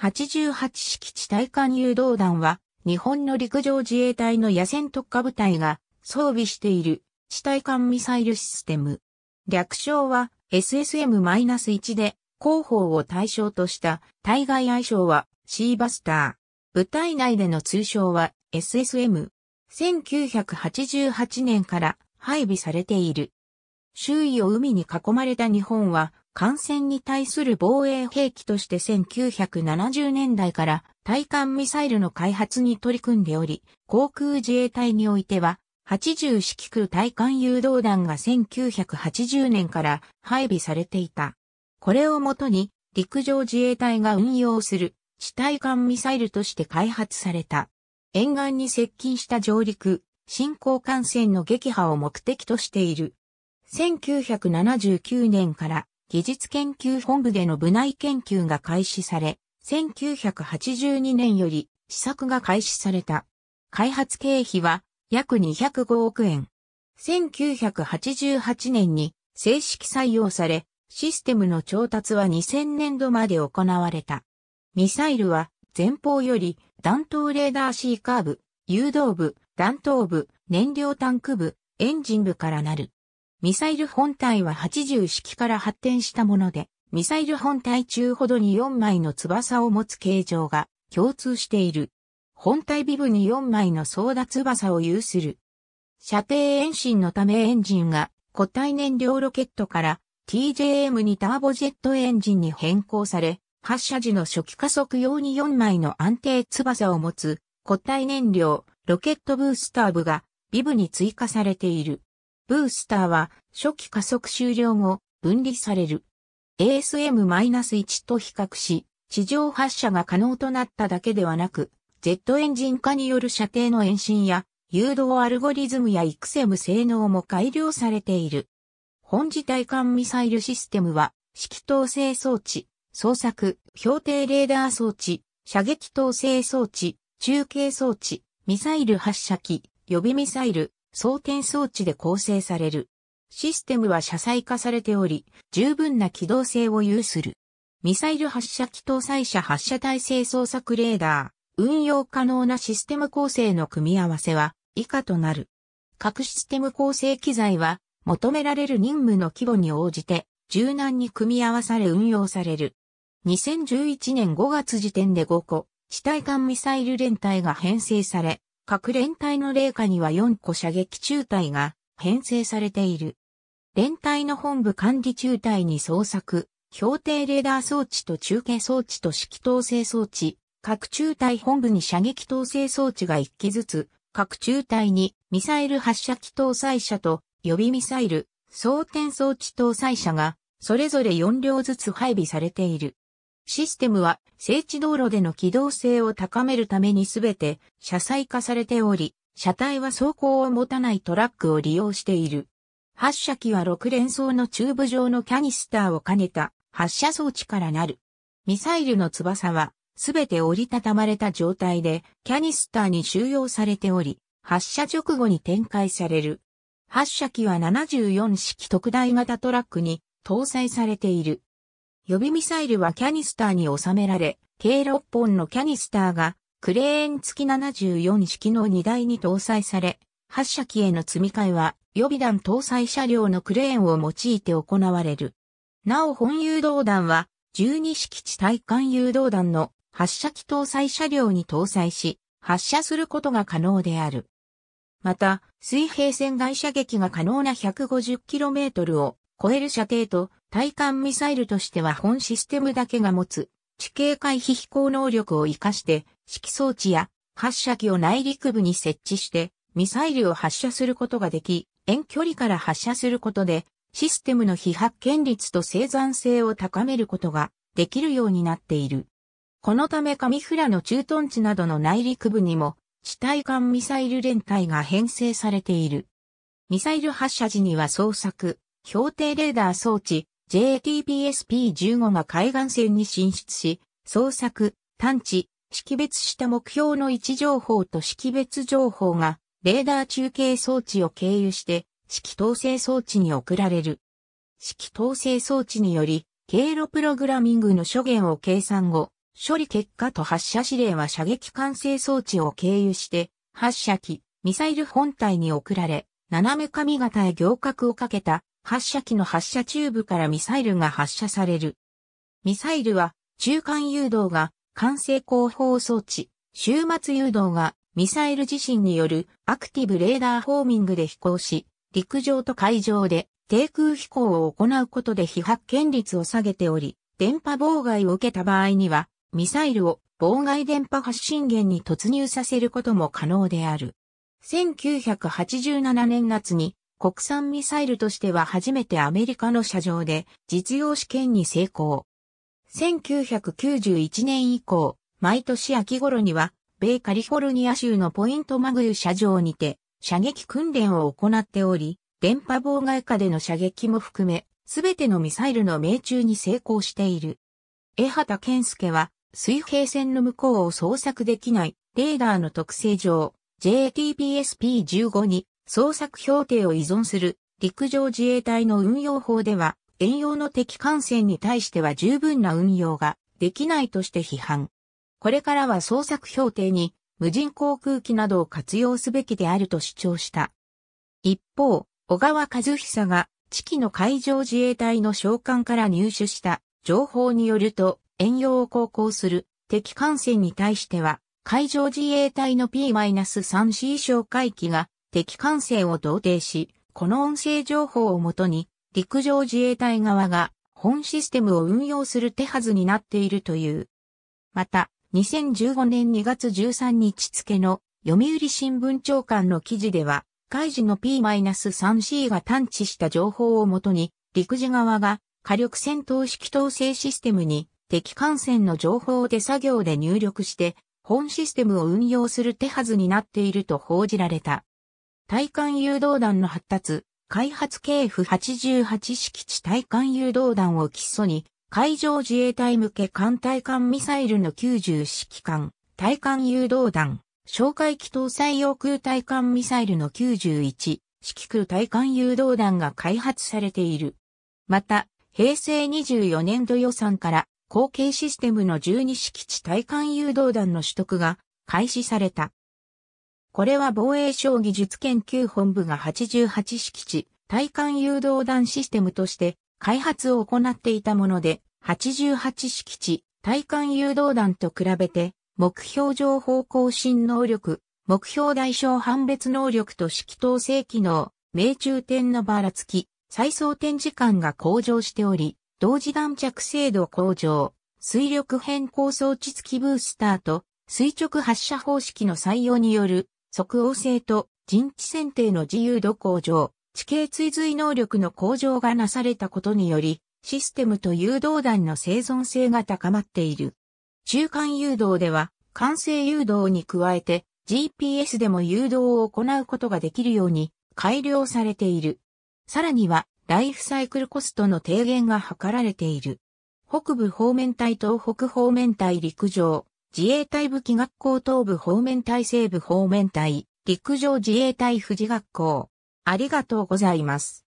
88式地対艦誘導弾は、日本の陸上自衛隊の野戦特化部隊が装備している地対艦ミサイルシステム。略称は SSM-1 で、広報を対象とした対外愛称はシーバスター。部隊内での通称は SSM。1988年から配備されている。周囲を海に囲まれた日本は艦船に対する防衛兵器として1970年代から対艦ミサイルの開発に取り組んでおり、航空自衛隊においては、80式空対艦誘導弾が1980年から配備されていた。これをもとに陸上自衛隊が運用する地対艦ミサイルとして開発された。沿岸に接近した上陸、新興艦船の撃破を目的としている。1979年から技術研究本部での部内研究が開始され、1982年より試作が開始された。開発経費は約205億円。1988年に正式採用され、システムの調達は2000年度まで行われた。ミサイルは前方より弾頭レーダー C カーブ、誘導部、弾頭部、燃料タンク部、エンジン部からなる。ミサイル本体は80式から発展したもので、ミサイル本体中ほどに4枚の翼を持つ形状が共通している。本体尾部に4枚の操舵翼を有する。射程延伸のためエンジンが固体燃料ロケットから TJM にターボジェットエンジンに変更され、発射時の初期加速用に4枚の安定翼を持つ固体燃料ロケットブースター部が尾部に追加されている。ブースターは初期加速終了後分離される。ASM-1 と比較し、地上発射が可能となっただけではなく、Z エンジン化による射程の延伸や、誘導アルゴリズムやイクセム性能も改良されている。本自体艦ミサイルシステムは、指揮統制装置、捜索、標定レーダー装置、射撃統制装置、中継装置、ミサイル発射機、予備ミサイル、装填装置で構成される。システムは車載化されており、十分な機動性を有する。ミサイル発射機搭載車発射体制捜索レーダー、運用可能なシステム構成の組み合わせは以下となる。各システム構成機材は求められる任務の規模に応じて柔軟に組み合わされ運用される。2011年5月時点で5個、地対艦ミサイル連隊が編成され、各連隊の霊下には4個射撃中隊が編成されている。連隊の本部管理中隊に捜索、標定レーダー装置と中継装置と指揮統制装置、各中隊本部に射撃統制装置が1機ずつ、各中隊にミサイル発射機搭載車と予備ミサイル、装填装置搭載車がそれぞれ4両ずつ配備されている。システムは整地道路での機動性を高めるためにすべて車載化されており、車体は走行を持たないトラックを利用している。発射機は6連装のチューブ状のキャニスターを兼ねた発射装置からなる。ミサイルの翼はすべて折りたたまれた状態でキャニスターに収容されており、発射直後に展開される。発射機は74式特大型トラックに搭載されている。予備ミサイルはキャニスターに収められ、計6本のキャニスターがクレーン付き74式の荷台に搭載され、発射機への積み替えは予備弾搭載車両のクレーンを用いて行われる。なお本誘導弾は12式地対艦誘導弾の発射機搭載車両に搭載し、発射することが可能である。また、水平線外射撃が可能な 150km を超える射程と対艦ミサイルとしては本システムだけが持つ地形回避飛行能力を活かして指揮装置や発射機を内陸部に設置してミサイルを発射することができ、遠距離から発射することでシステムの非発見率と生産性を高めることができるようになっている。このためカミフラの駐屯地などの内陸部にも地対艦ミサイル連隊が編成されている。ミサイル発射時には捜索、標定レーダー装置、JTBSP-15 が海岸線に進出し、捜索、探知、識別した目標の位置情報と識別情報が、レーダー中継装置を経由して、指揮統制装置に送られる。指揮統制装置により、経路プログラミングの諸元を計算後、処理結果と発射指令は射撃管制装置を経由して、発射機、ミサイル本体に送られ、斜め髪型へ行革をかけた発射機の発射チューブからミサイルが発射される。ミサイルは、中間誘導が、完成後方装置、終末誘導が、ミサイル自身によるアクティブレーダーホーミングで飛行し、陸上と海上で低空飛行を行うことで被発見率を下げており、電波妨害を受けた場合には、ミサイルを妨害電波発信源に突入させることも可能である。1987年夏に国産ミサイルとしては初めてアメリカの射場で実用試験に成功。1991年以降、毎年秋頃には、米カリフォルニア州のポイントマグユ射場にて、射撃訓練を行っており、電波妨害下での射撃も含め、すべてのミサイルの命中に成功している。江畑健介は、水平線の向こうを捜索できない、レーダーの特性上、JTBSP15 に捜索評定を依存する陸上自衛隊の運用法では、遠洋の敵艦船に対しては十分な運用ができないとして批判。これからは捜索評定に無人航空機などを活用すべきであると主張した。一方、小川和久が地域の海上自衛隊の召喚から入手した情報によると、遠洋を航行する敵艦船に対しては、海上自衛隊の P-3C 哨戒機が敵艦船を同定し、この音声情報をもとに、陸上自衛隊側が本システムを運用する手はずになっているという。また、2015年2月13日付の読売新聞長官の記事では、海事の P-3C が探知した情報をもとに、陸自側が火力戦闘式統制システムに敵艦船の情報を手作業で入力して、本システムを運用する手はずになっていると報じられた。対艦誘導弾の発達、開発系 F88 式地対艦誘導弾を基礎に、海上自衛隊向け艦対艦ミサイルの90式艦、対艦誘導弾、哨戒機搭載用空対艦ミサイルの91式空対艦誘導弾が開発されている。また、平成24年度予算から後継システムの12式地対艦誘導弾の取得が開始された。これは防衛省技術研究本部が88式地、対艦誘導弾システムとして開発を行っていたもので、88式地、対艦誘導弾と比べて、目標情報更新能力、目標代償判別能力と指揮統制機能、命中点のばらつき、再装点時間が向上しており、同時弾着精度向上、水力変更装置付きブースターと、垂直発射方式の採用による即応性と陣地選定の自由度向上、地形追随能力の向上がなされたことにより、システムと誘導弾の生存性が高まっている。中間誘導では、完成誘導に加えて GPS でも誘導を行うことができるように改良されている。さらには、ライフサイクルコストの低減が図られている。北部方面隊東北方面隊陸上、自衛隊武器学校東部方面隊西部方面隊、陸上自衛隊富士学校。ありがとうございます。